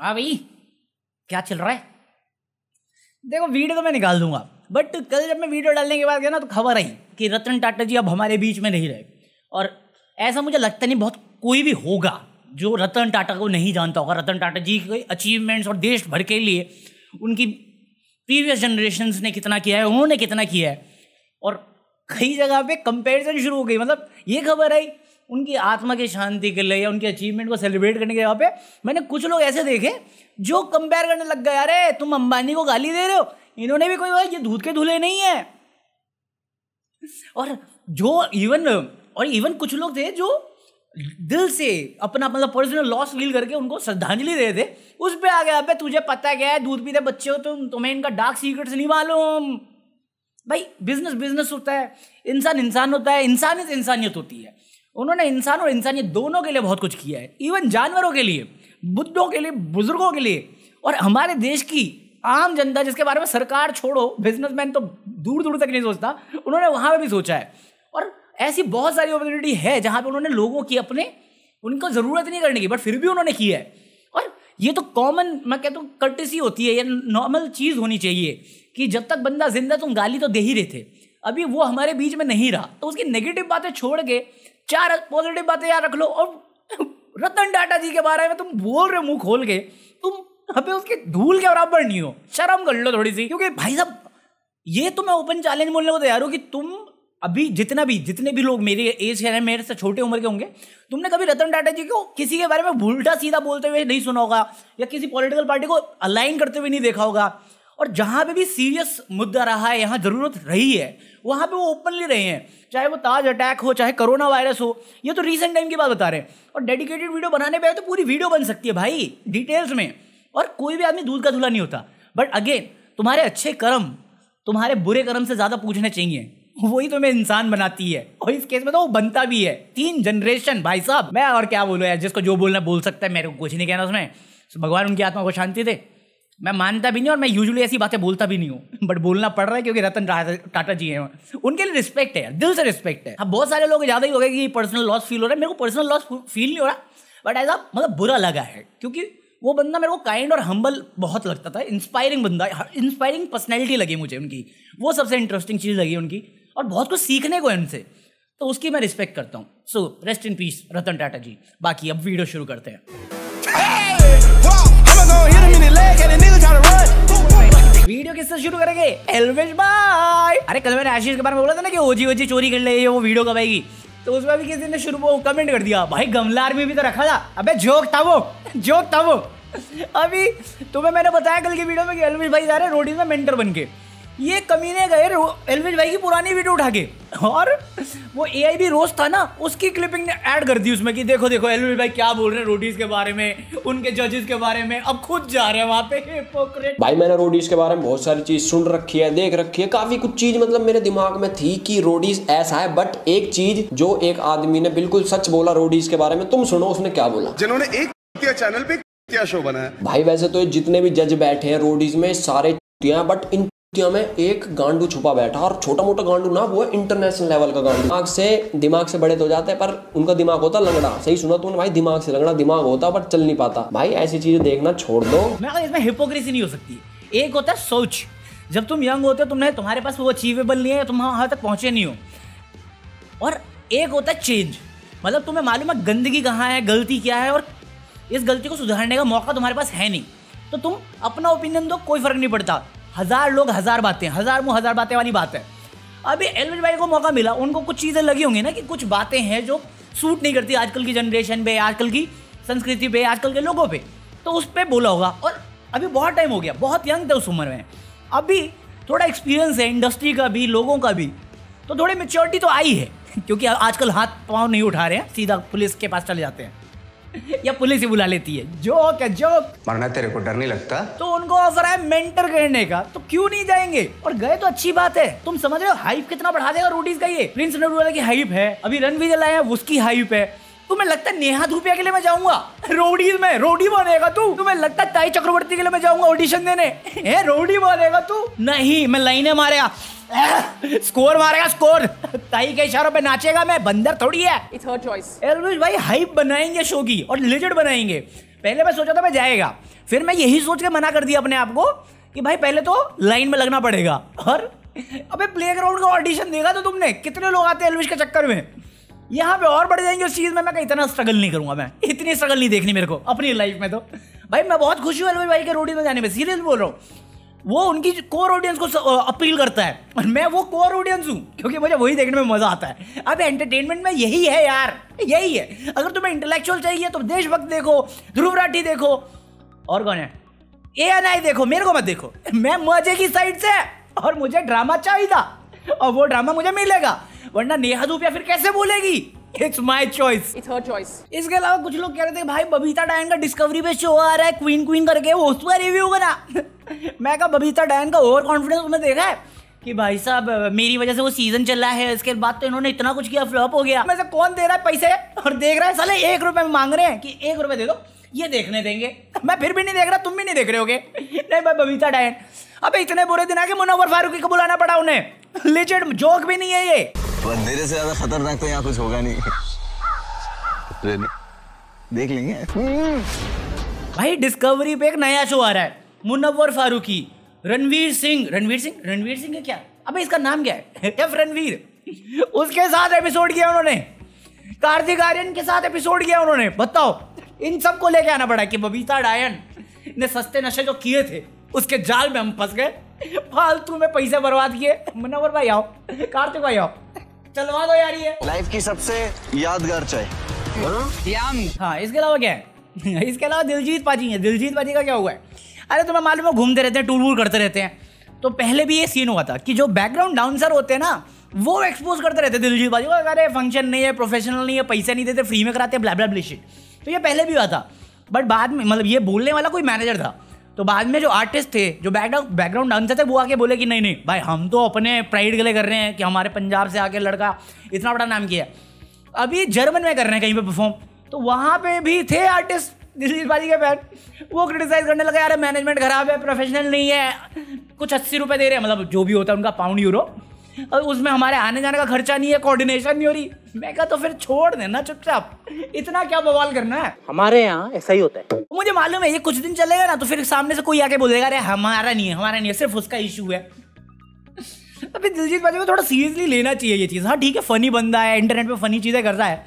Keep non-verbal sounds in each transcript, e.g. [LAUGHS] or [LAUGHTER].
हाँ भाई क्या चल रहा है देखो वीडियो तो मैं निकाल दूंगा बट कल जब मैं वीडियो डालने के बाद गया ना तो खबर आई कि रतन टाटा जी अब हमारे बीच में नहीं रहे और ऐसा मुझे लगता नहीं बहुत कोई भी होगा जो रतन टाटा को नहीं जानता होगा रतन टाटा जी के अचीवमेंट्स और देश भर के लिए उनकी प्रीवियस जनरेशन ने कितना किया है उन्होंने कितना किया है और कई जगह पे कंपैरिजन शुरू हो गई मतलब ये खबर आई उनकी आत्मा की शांति के लिए या उनके अचीवमेंट को सेलिब्रेट करने के यहाँ पे मैंने कुछ लोग ऐसे देखे जो कंपेयर करने लग गए अरे तुम अंबानी को गाली दे रहे हो इन्होंने भी कोई ये दूध के धूले नहीं है और जो इवन और इवन कुछ लोग थे जो दिल से अपना मतलब पर्सनल लॉस फील करके उनको श्रद्धांजलि दे थे उस पर आ गया तुझे पता क्या है दूध पीते बच्चे हो तुम तुम्हें इनका डार्क सीक्रेट्स नहीं मालूम भाई बिजनेस बिजनेस होता है इंसान इंसान होता है इंसानियत इंसानियत होती है उन्होंने इंसान और इंसानियत दोनों के लिए बहुत कुछ किया है इवन जानवरों के लिए बुद्धों के लिए बुजुर्गों के लिए और हमारे देश की आम जनता जिसके बारे में सरकार छोड़ो बिजनेसमैन तो दूर दूर तक नहीं सोचता उन्होंने वहाँ पर भी सोचा है और ऐसी बहुत सारी अपॉर्चुनिटी है जहाँ पर उन्होंने लोगों की अपने उनको ज़रूरत नहीं करने की बट फिर भी उन्होंने की है और ये तो कॉमन मैं कहता हूँ कर्टिसी होती है या नॉर्मल चीज़ होनी चाहिए कि जब तक बंदा जिंदा तुम गाली तो दे ही रहे थे अभी वो हमारे बीच में नहीं रहा तो उसकी नेगेटिव बातें छोड़ के चार पॉजिटिव बातें याद रख लो और रतन टाटा जी के बारे में तुम बोल रहे हो मुंह खोल के तुम अबे उसके धूल के बराबर नहीं हो शर्म कर लो थोड़ी सी क्योंकि भाई साहब ये तो मैं ओपन चैलेंज बोलने को तैयार हूँ कि तुम अभी जितना भी जितने भी लोग मेरे एज के हैं मेरे से छोटे उम्र के होंगे तुमने कभी रतन टाटा जी को किसी के बारे में उल्टा सीधा बोलते हुए नहीं सुना होगा या किसी पॉलिटिकल पार्टी को अलाइन करते हुए नहीं देखा होगा और जहाँ पे भी सीरियस मुद्दा रहा है यहाँ ज़रूरत रही है वहाँ पे वो ओपनली रहे हैं चाहे वो ताज अटैक हो चाहे कोरोना वायरस हो ये तो रिसेंट टाइम की बात बता रहे हैं और डेडिकेटेड वीडियो बनाने पर तो पूरी वीडियो बन सकती है भाई डिटेल्स में और कोई भी आदमी दूध का धुला नहीं होता बट अगेन तुम्हारे अच्छे कर्म तुम्हारे बुरे कर्म से ज़्यादा पूछने चाहिए वही तो मैं इंसान बनाती है और इस केस में तो वो बनता भी है तीन जनरेशन भाई साहब मैं और क्या बोलो यार जिसको जो बोलना बोल सकता है मेरे को कुछ नहीं कहना उसमें भगवान उनकी आत्मा को शांति दे मैं मानता भी नहीं और मैं यूजुअली ऐसी बातें बोलता भी नहीं हूँ बट बोलना पड़ रहा है क्योंकि रतन टाटा जी हैं उनके लिए रिस्पेक्ट है दिल से रिस्पेक्ट है अब बहुत सारे लोग ज़्यादा ही हो गए कि पर्सनल लॉस फील हो रहा है मेरे को पर्सनल लॉस फील नहीं हो रहा बट एज अ मतलब बुरा लगा है क्योंकि वो बंदा मेरे को काइंड और हम्बल बहुत लगता था इंस्पायरिंग बंदा इंस्पायरिंग पर्सनैलिटी लगी मुझे उनकी वो सबसे इंटरेस्टिंग चीज़ लगी उनकी और बहुत कुछ सीखने को है उनसे तो उसकी मैं रिस्पेक्ट करता हूँ so rest in peace Ratan Tata ji बाकी अब वीडियो शुरू करते हैं वीडियो किससे शुरू करेंगे एलवेज बाय अरे कल मैंने आशीष के बारे में बोला था ना कि ओजी ओजी चोरी कर रही है वो वीडियो कब आएगी तो उसमें भी किसी ने शुरू में कमेंट कर दिया भाई गमला आर्मी भी तो रखा था अबे जोक था वो जोक था वो अभी तुम्हें मैंने बताया कल की वीडियो में कि एलवेज भाई जा रहे रोडीज में मेंटर बन के ये कमीने गए एलविश भाई की पुरानी वीडियो उठा के और वो ए आई बी रोज था ना उसकी क्लिपिंग ने ऐड कर दी उसमें कि देखो देखो एलविश भाई क्या बोल रहे हैं रोडीज के बारे में उनके जजेस के बारे में अब खुद जा रहे हैं वहाँ पे भाई मैंने रोडीज के बारे में बहुत सारी चीज सुन रखी है देख रखी है काफी कुछ चीज मतलब मेरे दिमाग में थी कि रोडीज ऐसा है बट एक चीज जो एक आदमी ने बिल्कुल सच बोला रोडीज के बारे में तुम सुनो उसने क्या बोला जिन्होंने एक चैनल पे क्या शो बनाया भाई वैसे तो जितने भी जज बैठे हैं रोडीज में सारे बट इन कि हमें एक गांडू छुपा बैठा और छोटा मोटा गांडू ना वो है इंटरनेशनल लेवल का गांडू दिमाग से दिमाग से बड़े तो जाते हैं पर उनका दिमाग होता लंगड़ा सही सुना तूने भाई दिमाग से लंगड़ा दिमाग होता पर चल नहीं पाता भाई ऐसी चीजें देखना छोड़ दो इसमें हिपोक्रेसी नहीं हो सकती एक होता है सोच जब तुम यंग होते हो तुमने तुम्हारे पास वो अचीवेबल नहीं है तुम वहां तक पहुंचे नहीं हो और एक होता है चेंज मतलब तुम्हें मालूम है गंदगी कहाँ है गलती क्या है और इस गलती को सुधारने का मौका तुम्हारे पास है नहीं तो तुम अपना ओपिनियन दो कोई फर्क नहीं पड़ता हजार लोग हजार बातें हजार मुंह हजार बातें वाली बात है अभी एलविन भाई को मौका मिला उनको कुछ चीज़ें लगी होंगी ना कि कुछ बातें हैं जो सूट नहीं करती आजकल की जनरेशन पे आजकल की संस्कृति पे आजकल के लोगों पे तो उस पर बोला होगा और अभी बहुत टाइम हो गया बहुत यंग थे उस उम्र में अभी थोड़ा एक्सपीरियंस है इंडस्ट्री का भी लोगों का भी तो थोड़ी मेच्योरिटी तो आई है [LAUGHS] क्योंकि आजकल हाथ पाँव नहीं उठा रहे हैं सीधा पुलिस के पास चले जाते हैं या पुलिस ही बुला लेती है जोक है जोक मरना तेरे को डर नहीं लगता तो उनको ऑफर है मेंटर करने का तो क्यों नहीं जाएंगे और गए तो अच्छी बात है तुम समझ रहे हो हाइप कितना बढ़ा देगा रूटीज का ये प्रिंस नरूला की हाइप है अभी रणवीर लाया उसकी हाइप है तुम्हें लगता है नेहा धूपिया के लिए मैं जाऊंगा रोडीज में रोडी बनेगा तू तुम्हें लगता है ताई चक्रवर्ती के लिए मैं जाऊंगा ऑडिशन देने ए, [LAUGHS] रोडी बनेगा तू नहीं मैं लाइने मारेगा स्कोर मारेगा स्कोर ताई के इशारों पे नाचेगा मैं बंदर थोड़ी है इट्स हर चॉइस एल्विश भाई हाइप बनाएंगे शो की और लिजेंड बनाएंगे पहले मैं सोचा था मैं जाएगा फिर मैं यही सोच के मना कर दिया अपने आप को कि भाई पहले तो लाइन में लगना पड़ेगा और अबे प्ले ग्राउंड का ऑडिशन देगा तो तुमने कितने लोग आते हैं एलविश के चक्कर में यहाँ पे और बढ़ जाएंगे उस चीज़ में मैं कहीं इतना स्ट्रगल नहीं करूंगा मैं इतनी स्ट्रगल नहीं देखनी मेरे को अपनी लाइफ में तो भाई मैं बहुत खुश हूँ एलविश भाई के रोटी में जाने में सीरियस बोल रहा हूँ वो उनकी कोर ऑडियंस को अपील करता है और मैं वो कोर ऑडियंस हूँ क्योंकि मुझे वही देखने में मजा आता है अब एंटरटेनमेंट में यही है यार यही है अगर तुम्हें इंटेलेक्चुअल चाहिए तो देशभक्त देखो ध्रुव राठी देखो और कौन है ए एन आई देखो मेरे को मत देखो मैं मजे की साइड से और मुझे ड्रामा चाहिए और वो ड्रामा मुझे मिलेगा वरना नेहा धूपिया फिर कैसे बोलेगी it's my choice it's her choice इसके अलावा कुछ लोग कह रहे थे भाई बबीता डायन का डिस्कवरी पे शो आ रहा है क्वीन क्वीन करके वो उस पर रिव्यू बना मैं कहा बबीता डैन का ओवर कॉन्फिडेंस तुमने देखा है कि भाई साहब मेरी वजह से वो सीजन चल रहा है इसके बाद तो इन्होंने इतना कुछ किया फ्लॉप हो गया मैं से कौन दे रहा है पैसे और देख रहा है साले एक रुपए में मांग रहे हैं कि एक रुपए दे दो ये देखने देंगे मैं फिर भी नहीं देख रहा तुम भी नहीं देख रहे होगे नहीं भाई बबीता डैन अब इतने बुरे दिन आके मुनवर फारूकी को बुलाना पड़ा उन्हें लिजेड जोक भी नहीं है ये मेरे से ज्यादा खतरनाक तो यहाँ कुछ होगा नहीं देख लेंगे भाई डिस्कवरी पे एक नया शो आ रहा है मुनव्वर फारूकी रणवीर सिंह रणवीर सिंह रणवीर सिंह है क्या अबे इसका नाम क्या है एफ [LAUGHS] रणवीर उसके साथ एपिसोड किया उन्होंने कार्तिक आर्यन के साथ एपिसोड किया उन्होंने बताओ इन सबको लेके आना पड़ा कि बबीता डायन ने सस्ते नशे जो किए थे उसके जाल में हम फंस गए फालतू में पैसे बर्बाद किए मुनवर भाई आओ कार्तिक भाई आओ चलवा दो यार ये लाइफ की सबसे यादगार चाय हाँ, हाँ इसके अलावा क्या है [LAUGHS] इसके अलावा दिलजीत पाजी है दिलजीत पाजी का क्या हुआ है अरे तुम्हें मालूम है घूमते रहते हैं टूर वूर करते रहते हैं तो पहले भी ये सीन हुआ था कि जो बैकग्राउंड डांसर होते हैं ना वो एक्सपोज करते रहते दिलजीत बाजी अरे फंक्शन नहीं है प्रोफेशनल नहीं है पैसे नहीं देते फ्री में कराते हैं ब्लैबला ब्लिशिट तो ये पहले भी हुआ था बट बाद में मतलब ये बोलने वाला कोई मैनेजर था तो बाद में जो आर्टिस्ट थे जो बैकग्राउंड बैकग्राउंड डांसर थे वो आके बोले कि नहीं नहीं भाई हम तो अपने प्राइड के लिए कर रहे हैं कि हमारे पंजाब से आके लड़का इतना बड़ा नाम किया अभी जर्मन में कर रहे हैं कहीं पर परफॉर्म तो वहाँ पे भी थे आर्टिस्ट भाजी के फैन वो क्रिटिसाइज करने लगा यार मैनेजमेंट खराब है प्रोफेशनल नहीं है कुछ अस्सी रुपये दे रहे हैं मतलब जो भी होता है उनका पाउंड यूरो और उसमें हमारे आने जाने का खर्चा नहीं है कोऑर्डिनेशन नहीं हो रही मैं कहा तो फिर छोड़ देना चुपचाप इतना क्या बवाल करना है हमारे यहाँ ऐसा ही होता है मुझे मालूम है ये कुछ दिन चलेगा ना तो फिर सामने से कोई आके बोलेगा अरे हमारा नहीं है हमारा नहीं है सिर्फ उसका इशू है अभी दिलजीत भाजी को थोड़ा सीरियसली लेना चाहिए ये चीज़ हाँ ठीक है फनी बंदा है इंटरनेट पे फनी चीज़ें करता है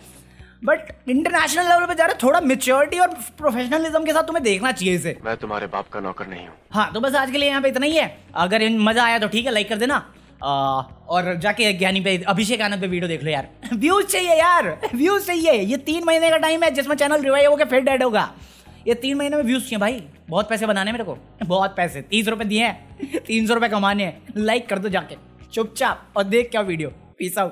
बट इंटरनेशनल लेवल पे जा रहे थोड़ा मेच्योरिटी और प्रोफेशनलिज्म के साथ तुम्हें देखना चाहिए इसे मैं तुम्हारे बाप का नौकर नहीं हूँ हाँ तो बस आज के लिए यहाँ पे इतना ही है अगर मजा आया तो ठीक है लाइक कर देना आ, और जाके ज्ञानी पे अभिषेक आनंद पे वीडियो देख लो यार व्यूज [LAUGHS] चाहिए यार व्यूज चाहिए ये तीन महीने का टाइम है जिसमें चैनल रिवाइव होकर फिर डेड होगा ये तीन महीने में व्यूज चाहिए भाई बहुत पैसे बनाने मेरे को बहुत पैसे तीस रुपए दिए हैं [LAUGHS] तीन सौ रुपए कमाने हैं लाइक कर दो जाके चुपचाप और देख क्या वीडियो पीस आउट